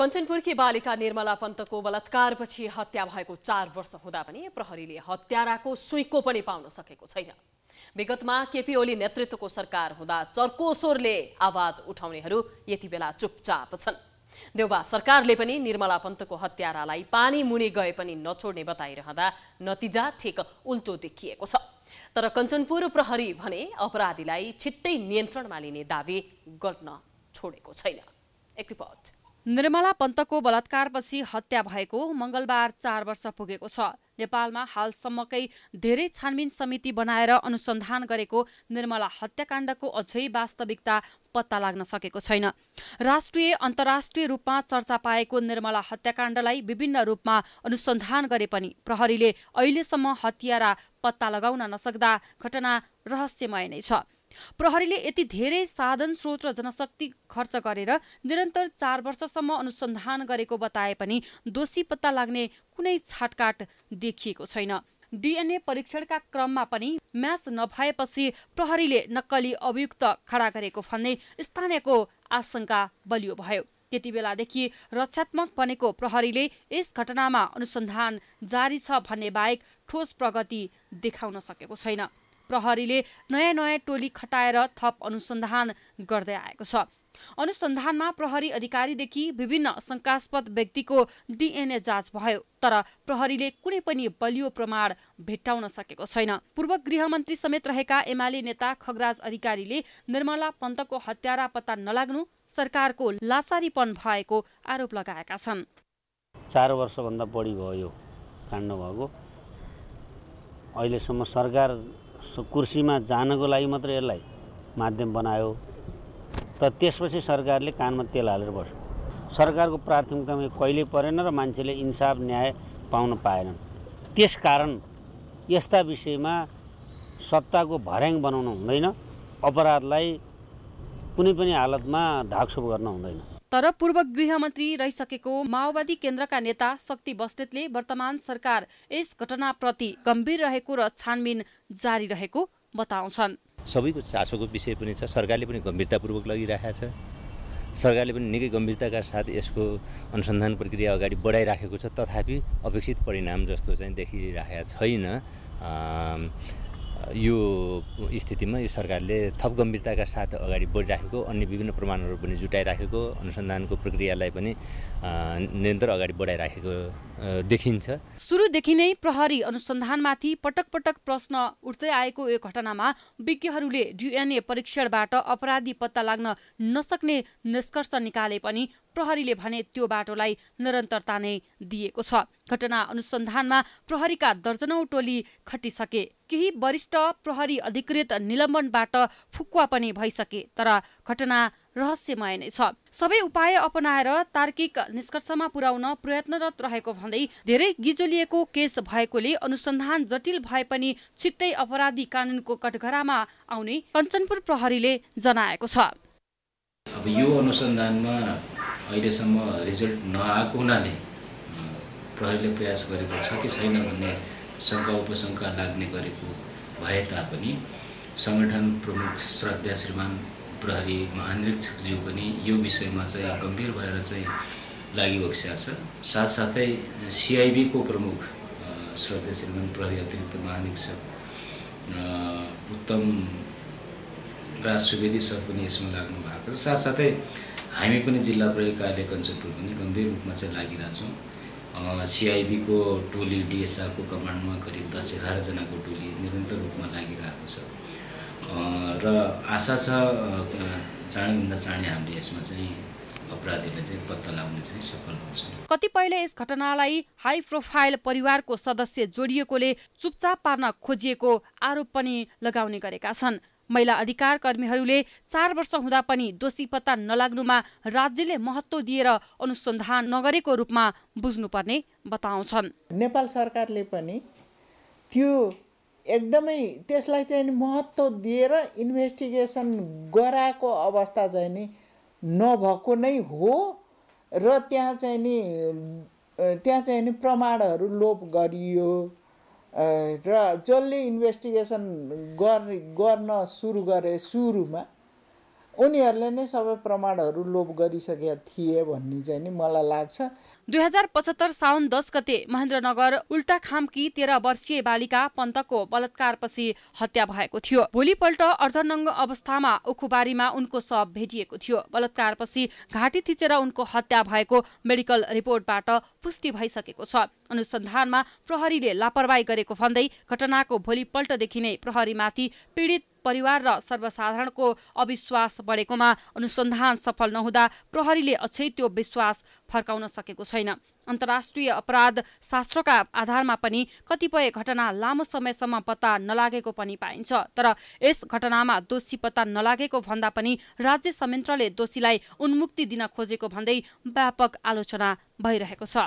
कञ्चनपुरकी बालिका निर्मला पन्तको बलात्कारपछि हत्या भएको चार वर्ष हुँदा पनि प्रहरीले हत्याराको सुइको पनि पाउन सकेको छैन विगतमा केपी ओली नेतृत्वको सरकार हुँदा चर्को स्वरले आवाज उठाउनेहरू यति बेला चुपचाप छन् देउबा सरकारले पनि निर्मला पन्तको हत्यारालाई पानी मुनि गए पनि नछोड्ने बताइरहँदा नतिजा ठिक उल्टो देखिएको छ तर कञ्चनपुर प्रहरी भने अपराधीलाई छिट्टै नियन्त्रणमा लिने दावी गर्न छोडेको छैन एक रिपोर्ट निर्मला पन्तको बलात्कारपछि हत्या भएको मंगलबार चार वर्ष पुगेको छ नेपालमा हालसम्मकै धेरै छानबिन समिति बनाएर अनुसन्धान गरेको निर्मला हत्याकाण्डको अझै वास्तविकता पत्ता लाग्न सकेको छैन राष्ट्रिय अन्तर्राष्ट्रिय रूपमा चर्चा पाएको निर्मला हत्याकाण्डलाई विभिन्न रूपमा अनुसन्धान गरे पनि प्रहरीले अहिलेसम्म हत्यारा पत्ता लगाउन नसक्दा घटना रहस्यमय नै छ प्रहरीले यति धेरै साधन स्रोत र जनशक्ति खर्च गरेर निरन्तर चार वर्षसम्म अनुसन्धान गरेको बताए पनि दोषी पत्ता लाग्ने कुनै छाटकाट देखिएको छैन डिएनए परीक्षणका क्रममा पनि म्याच नभएपछि प्रहरीले नक्कली अभियुक्त खडा गरेको भन्ने स्थानीयको आशंका बलियो भयो त्यति बेलादेखि रक्षात्मक बनेको प्रहरीले यस घटनामा अनुसन्धान जारी छ भन्ने बाहेक ठोस प्रगति देखाउन सकेको छैन प्रहरीले नयाँ नयाँ टोली खटाएर थप अनुसन्धान गर्दै आएको छ अनुसन्धानमा प्रहरी अधिकारीदेखि विभिन्न शङ्कास्पद व्यक्तिको डिएनए जाँच भयो तर प्रहरीले कुनै पनि बलियो प्रमाण भेट्टाउन सकेको छैन पूर्व गृहमन्त्री समेत रहेका एमाले नेता खगराज अधिकारीले निर्मला पन्तको हत्यारा पत्ता नलाग्नु सरकारको लाचारीपन भएको आरोप लगाएका छन् चार वर्षभन्दा बढी भयो काण्ड भएको अहिलेसम्म सरकार कुर्सीमा जानको लागि मात्र यसलाई माध्यम बनायो त त्यसपछि सरकारले कानमा तेल हालेर बस्यो सरकारको प्राथमिकतामा कहिले परेन र मान्छेले इन्साफ न्याय पाउन पाएनन् त्यस कारण यस्ता विषयमा सत्ताको भर्याङ बनाउनु हुँदैन अपराधलाई कुनै पनि हालतमा ढाकछोप गर्न हुँदैन तर पूर्व गृहमन्त्री रहिसकेको माओवादी केन्द्रका नेता शक्ति बस्नेतले वर्तमान सरकार यस घटनाप्रति गम्भीर रहेको र छानबिन जारी रहेको बताउँछन् सबैको चासोको विषय पनि छ सरकारले पनि गम्भीरतापूर्वक लगिरहेको छ सरकारले पनि निकै गम्भीरताका साथ यसको अनुसन्धान प्रक्रिया अगाडि बढाइराखेको छ तथापि अपेक्षित परिणाम जस्तो चाहिँ देखिरहेका छैन यो स्थितिमा यो सरकारले थप गम्भीरताका साथ अगाडि बढिराखेको अन्य विभिन्न प्रमाणहरू पनि जुटाइराखेको अनुसन्धानको प्रक्रियालाई पनि निरन्तर अगाडि बढाइराखेको देखिन्छ सुरुदेखि नै प्रहरी अनुसन्धानमाथि पटक पटक प्रश्न उठ्दै आएको यो घटनामा विज्ञहरूले डिएनए परीक्षणबाट अपराधी पत्ता लाग्न नसक्ने निष्कर्ष निकाले पनि प्रहरीले भने त्यो बाटोलाई निरन्तरता नै दिएको छ घटना अनुसन्धानमा प्रहरीका दर्जनौ टोली खटिसके केही वरिष्ठ प्रहरी अधिकृत निलम्बनबाट फुक्वा पनि भइसके तर घटना रहस्यमय नै छ सबै उपाय अपनाएर तार्किक निष्कर्षमा पुर्याउन प्रयत्नरत रहेको भन्दै धेरै गिजोलिएको केस भएकोले अनुसन्धान जटिल भए पनि छिट्टै अपराधी कानुनको कटघरामा आउने कञ्चनपुर प्रहरीले जनाएको छ अब यो अनुसन्धानमा अहिलेसम्म रिजल्ट नआएको हुनाले प्रहरीले प्रयास गरेको छ कि छैन भन्ने शङ्का उपशङ्का लाग्ने गरेको भए तापनि सङ्गठन प्रमुख श्रद्धा श्रीमान प्रहरी महानिरीक्षकज्यू पनि यो विषयमा चाहिँ गम्भीर भएर चाहिँ लागि छ साथसाथै सिआइबीको प्रमुख श्रद्धा श्रीमान प्रहरी अतिरिक्त महानिरीक्षक उत्तम राज सुवेदी सर पनि यसमा लाग्नु भएको छ साथसाथै हामी पनि जिल्ला प्रहरी कार्यालय कञ्चनपुर पनि गम्भीर रूपमा चाहिँ लागिरहेछौँ सिआइबीको टोली डिएसआरको कमान्डमा करिब दस एघारजनाको टोली निरन्तर रूपमा लागिरहेको छ र आशा छ चाँडैभन्दा चाँडै हामीले यसमा चाहिँ अपराधीले चाहिँ पत्ता चाहिँ सफल हुन्छ कतिपयले यस घटनालाई हाई प्रोफाइल परिवारको सदस्य जोडिएकोले चुपचाप पार्न खोजिएको आरोप पनि लगाउने गरेका छन् महिला अधिकार कर्मीहरूले चार वर्ष हुँदा पनि दोषी पत्ता नलाग्नुमा राज्यले महत्त्व दिएर अनुसन्धान नगरेको रूपमा बुझ्नुपर्ने बताउँछन् नेपाल सरकारले पनि त्यो एकदमै त्यसलाई चाहिँ महत्त्व दिएर इन्भेस्टिगेसन गराएको अवस्था चाहिँ नि नभएको नै हो र त्यहाँ चाहिँ नि त्यहाँ चाहिँ नि प्रमाणहरू लोप गरियो र जसले इन्भेस्टिगेसन गर्ने गर्न सुरु गरे सुरुमा उनीहरूले नै सबै प्रमाणहरू लोप गरिसकेका थिए भन्ने चाहिँ नि मलाई लाग्छ दुई हजार पचहत्तर साउन दस गते महेन्द्रनगर उल्टाखामकी तेह्र वर्षीय बालिका पन्तको बलात्कारपछि हत्या भएको थियो भोलिपल्ट अर्धनङ्ग अवस्थामा उखुबारीमा उनको शव भेटिएको थियो बलात्कारपछि घाँटी थिचेर उनको हत्या भएको मेडिकल रिपोर्टबाट पुष्टि भइसकेको छ अनुसन्धानमा प्रहरीले लापरवाही गरेको भन्दै घटनाको भोलिपल्टदेखि नै प्रहरीमाथि पीडित परिवार र सर्वसाधारणको अविश्वास बढेकोमा अनुसन्धान सफल नहुँदा प्रहरीले अझै त्यो विश्वास फर्काउन सकेको छैन अन्तर्राष्ट्रिय अपराध शास्त्रका आधारमा पनि कतिपय घटना लामो समयसम्म पत्ता नलागेको पनि पाइन्छ तर यस घटनामा दोषी पत्ता नलागेको भन्दा पनि राज्य संयन्त्रले दोषीलाई उन्मुक्ति दिन खोजेको भन्दै व्यापक आलोचना भइरहेको छ